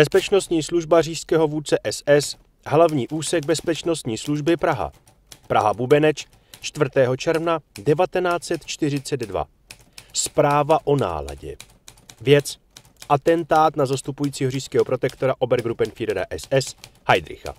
Bezpečnostní služba řížského vůdce SS, hlavní úsek bezpečnostní služby Praha. Praha Bubeneč, 4. června 1942. Zpráva o náladě. Věc. Atentát na zastupujícího řížského protektora Obergruppenführera SS Heidricha.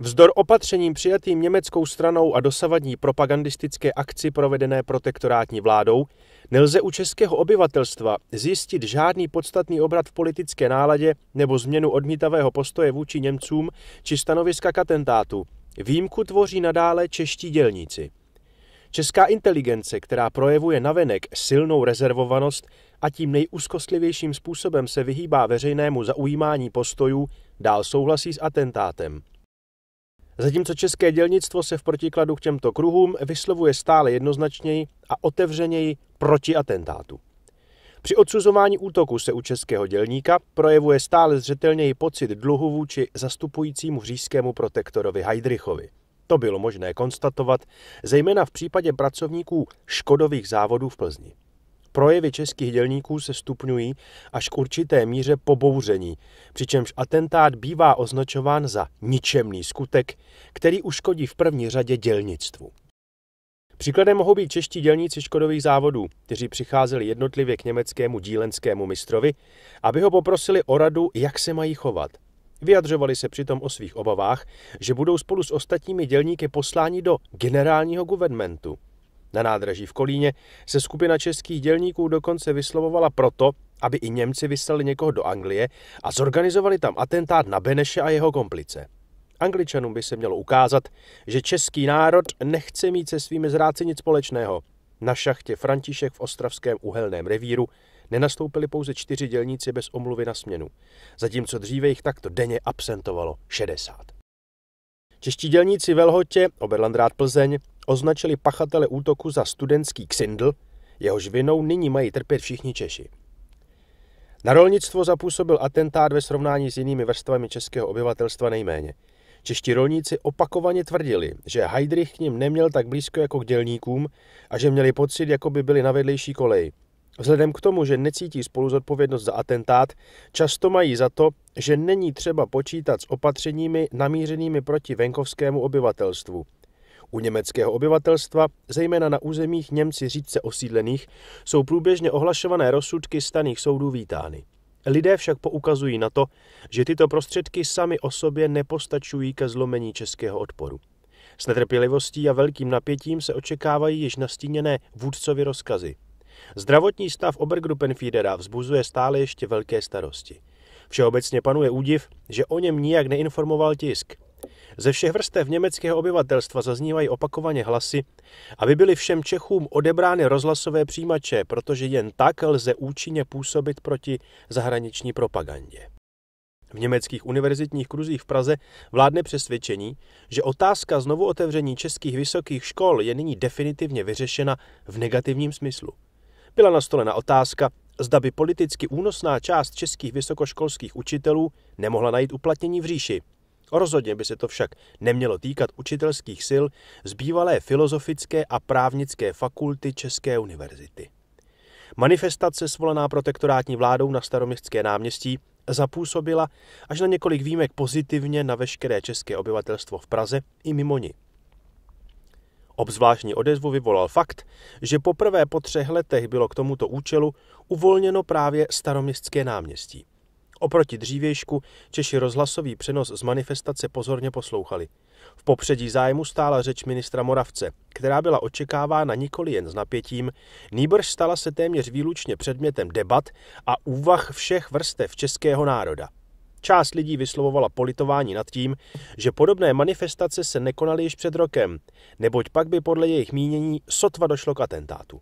Vzdor opatřením přijatým německou stranou a dosavadní propagandistické akci provedené protektorátní vládou nelze u českého obyvatelstva zjistit žádný podstatný obrat v politické náladě nebo změnu odmítavého postoje vůči Němcům či stanoviska katentátu. Výjimku tvoří nadále čeští dělníci. Česká inteligence, která projevuje navenek silnou rezervovanost a tím nejúzkostlivějším způsobem se vyhýbá veřejnému zaujímání postojů, dál souhlasí s atentátem. Zatímco české dělnictvo se v protikladu k těmto kruhům vyslovuje stále jednoznačněji a otevřeněji proti atentátu. Při odsuzování útoku se u českého dělníka projevuje stále zřetelněji pocit dluhu vůči zastupujícímu říšskému protektorovi Heidrichovi. To bylo možné konstatovat, zejména v případě pracovníků škodových závodů v Plzni. Projevy českých dělníků se stupňují až k určité míře pobouření, přičemž atentát bývá označován za ničemný skutek, který uškodí v první řadě dělnictvu. Příkladem mohou být čeští dělníci škodových závodů, kteří přicházeli jednotlivě k německému dílenskému mistrovi, aby ho poprosili o radu, jak se mají chovat. Vyjadřovali se přitom o svých obavách, že budou spolu s ostatními dělníky posláni do generálního guvernmentu. Na nádraží v Kolíně se skupina českých dělníků dokonce vyslovovala proto, aby i Němci vyslali někoho do Anglie a zorganizovali tam atentát na Beneše a jeho komplice. Angličanům by se mělo ukázat, že český národ nechce mít se svými zráci nic společného. Na šachtě František v ostravském uhelném revíru nenastoupili pouze čtyři dělníci bez omluvy na směnu, zatímco dříve jich takto denně absentovalo 60. Čeští dělníci Velhotě, Oberlandrát Plzeň, označili pachatele útoku za studentský ksindl, jehož vinou nyní mají trpět všichni Češi. Na rolnictvo zapůsobil atentát ve srovnání s jinými vrstvami českého obyvatelstva nejméně. Čeští rolníci opakovaně tvrdili, že Heidrich k ním neměl tak blízko jako k dělníkům a že měli pocit, jako by byli na vedlejší koleji. Vzhledem k tomu, že necítí spolu zodpovědnost za atentát, často mají za to, že není třeba počítat s opatřeními namířenými proti venkovskému obyvatelstvu, u německého obyvatelstva, zejména na územích Němci řídce osídlených, jsou průběžně ohlašované rozsudky staných soudů vítány. Lidé však poukazují na to, že tyto prostředky sami o sobě nepostačují ke zlomení českého odporu. S netrpělivostí a velkým napětím se očekávají již nastíněné vůdcovi rozkazy. Zdravotní stav Obergruppenfiedera vzbuzuje stále ještě velké starosti. Všeobecně panuje údiv, že o něm nijak neinformoval tisk – ze všech vrstev německého obyvatelstva zaznívají opakovaně hlasy, aby byly všem Čechům odebrány rozhlasové přijímače, protože jen tak lze účinně působit proti zahraniční propagandě. V německých univerzitních kruzích v Praze vládne přesvědčení, že otázka znovu otevření českých vysokých škol je nyní definitivně vyřešena v negativním smyslu. Byla nastolena otázka, zda by politicky únosná část českých vysokoškolských učitelů nemohla najít uplatnění v říši. Rozhodně by se to však nemělo týkat učitelských sil z bývalé filozofické a právnické fakulty České univerzity. Manifestace svolená protektorátní vládou na staroměstské náměstí zapůsobila až na několik výjimek pozitivně na veškeré české obyvatelstvo v Praze i mimo ní. Obzvláštní odezvu vyvolal fakt, že poprvé po třech letech bylo k tomuto účelu uvolněno právě staroměstské náměstí. Oproti dřívějšku Češi rozhlasový přenos z manifestace pozorně poslouchali. V popředí zájmu stála řeč ministra Moravce, která byla očekávána nikoli jen s napětím, nýbrž stala se téměř výlučně předmětem debat a úvah všech vrstev českého národa. Část lidí vyslovovala politování nad tím, že podobné manifestace se nekonaly již před rokem, neboť pak by podle jejich mínění sotva došlo k atentátu.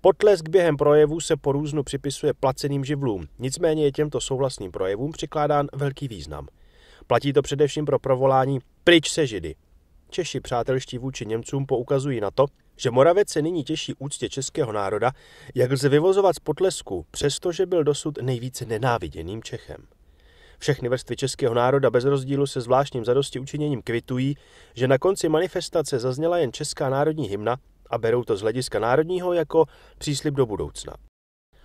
Potlesk během projevu se po různu připisuje placeným živlům, nicméně je těmto souhlasným projevům přikládán velký význam. Platí to především pro provolání pryč se židy. Češi přátelští vůči Němcům poukazují na to, že Moravec se nyní těší úctě českého národa, jak lze vyvozovat z potlesku, přestože byl dosud nejvíce nenáviděným Čechem. Všechny vrstvy českého národa bez rozdílu se zvláštním zadosti učiněním kvitují, že na konci manifestace zazněla jen česká národní hymna a berou to z hlediska národního jako příslip do budoucna.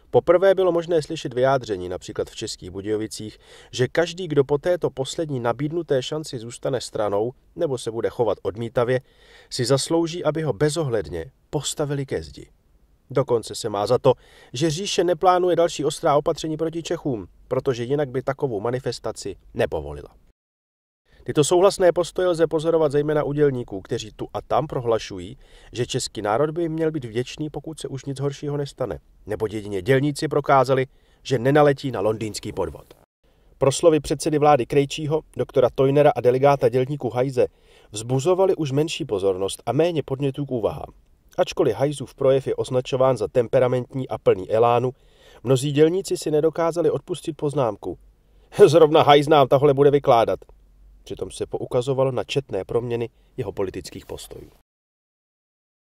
Poprvé bylo možné slyšet vyjádření, například v Českých Budějovicích, že každý, kdo po této poslední nabídnuté šanci zůstane stranou nebo se bude chovat odmítavě, si zaslouží, aby ho bezohledně postavili ke zdi. Dokonce se má za to, že říše neplánuje další ostrá opatření proti Čechům, protože jinak by takovou manifestaci nepovolila. Tyto souhlasné postoje lze pozorovat zejména u dělníků, kteří tu a tam prohlašují, že český národ by měl být vděčný, pokud se už nic horšího nestane. Nebo jedině dělníci prokázali, že nenaletí na londýnský podvod. Proslovy předsedy vlády Krejčího, doktora Tojnera a delegáta dělníků Hajze vzbuzovaly už menší pozornost a méně podnětů k úvahám. Ačkoliv Hajzův projev je označován za temperamentní a plný elánu, mnozí dělníci si nedokázali odpustit poznámku. Zrovna Hajz nám tahle bude vykládat. Přitom se poukazovalo na četné proměny jeho politických postojů.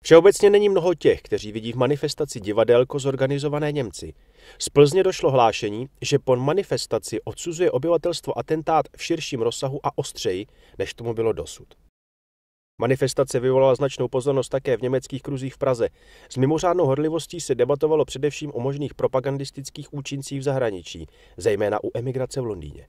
Všeobecně není mnoho těch, kteří vidí v manifestaci divadelko zorganizované Němci. Z Plzně došlo hlášení, že po manifestaci odsuzuje obyvatelstvo atentát v širším rozsahu a ostřeji, než tomu bylo dosud. Manifestace vyvolala značnou pozornost také v německých kruzích v Praze. S mimořádnou horlivostí se debatovalo především o možných propagandistických účincích v zahraničí, zejména u emigrace v Londýně.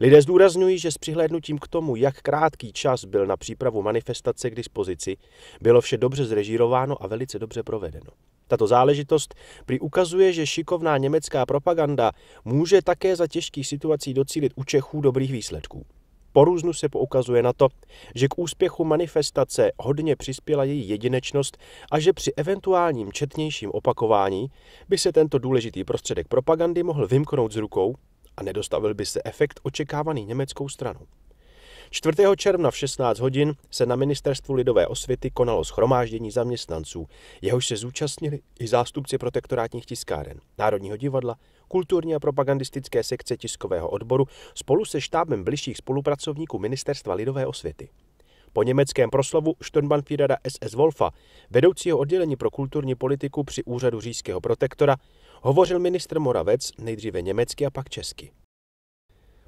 Lidé zdůrazňují, že s přihlédnutím k tomu, jak krátký čas byl na přípravu manifestace k dispozici, bylo vše dobře zrežírováno a velice dobře provedeno. Tato záležitost prý ukazuje, že šikovná německá propaganda může také za těžkých situací docílit u Čechů dobrých výsledků. Porůznu se poukazuje na to, že k úspěchu manifestace hodně přispěla její jedinečnost a že při eventuálním četnějším opakování by se tento důležitý prostředek propagandy mohl vymknout z rukou a nedostavil by se efekt očekávaný německou stranou. 4. června v 16 hodin se na Ministerstvu lidové osvěty konalo schromáždění zaměstnanců, jehož se zúčastnili i zástupci protektorátních tiskáren, Národního divadla, kulturní a propagandistické sekce tiskového odboru spolu se štábem bližších spolupracovníků Ministerstva lidové osvěty. Po německém proslovu Sturmbannführera SS Wolfa, vedoucího oddělení pro kulturní politiku při úřadu říšského protektora, hovořil ministr Moravec nejdříve německy a pak česky.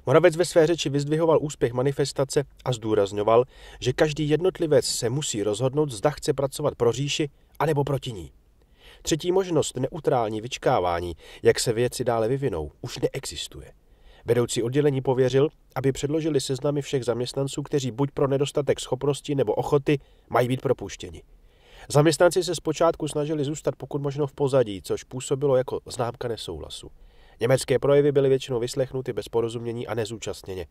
Moravec ve své řeči vyzdvihoval úspěch manifestace a zdůrazňoval, že každý jednotlivec se musí rozhodnout, zda chce pracovat pro říši anebo proti ní. Třetí možnost, neutrální vyčkávání, jak se věci dále vyvinou, už neexistuje. Vedoucí oddělení pověřil, aby předložili seznamy všech zaměstnanců, kteří buď pro nedostatek schopnosti nebo ochoty mají být propuštěni. Zaměstnanci se zpočátku snažili zůstat pokud možno v pozadí, což působilo jako známka nesouhlasu. Německé projevy byly většinou vyslechnuty bez porozumění a nezúčastněně.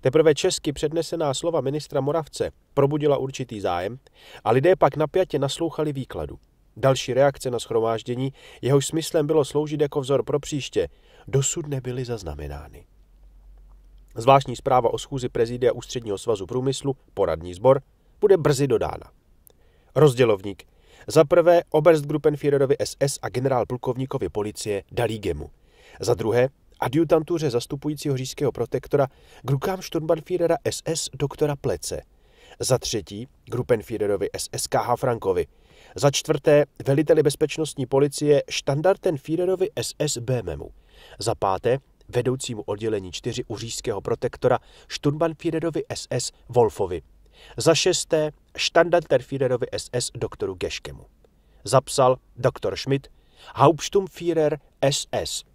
Teprve česky přednesená slova ministra Moravce probudila určitý zájem a lidé pak napjatě naslouchali výkladu. Další reakce na schromáždění, jehož smyslem bylo sloužit jako vzor pro příště, dosud nebyly zaznamenány. Zvláštní zpráva o schůzi prezidia Ústředního svazu průmyslu, poradní sbor, bude brzy dodána. Rozdělovník. Za prvé Oberstgruppenführerovi SS a generál plukovníkovi policie Dalígemu. Za druhé adjutantuře zastupujícího říšského protektora grukám Grukamsturmbannführera SS doktora Plece. Za třetí Gruppenführerovi SSK Frankovi. Za čtvrté veliteli bezpečnostní policie Standartenführerovi SS Memu, Za páté vedoucímu oddělení 4 řížského protektora Sturmbannführerovi SS Wolfovi. Za šesté Standarterführerovi SS doktoru Geškemu. Zapsal doktor Schmidt Hauptsturmführer SS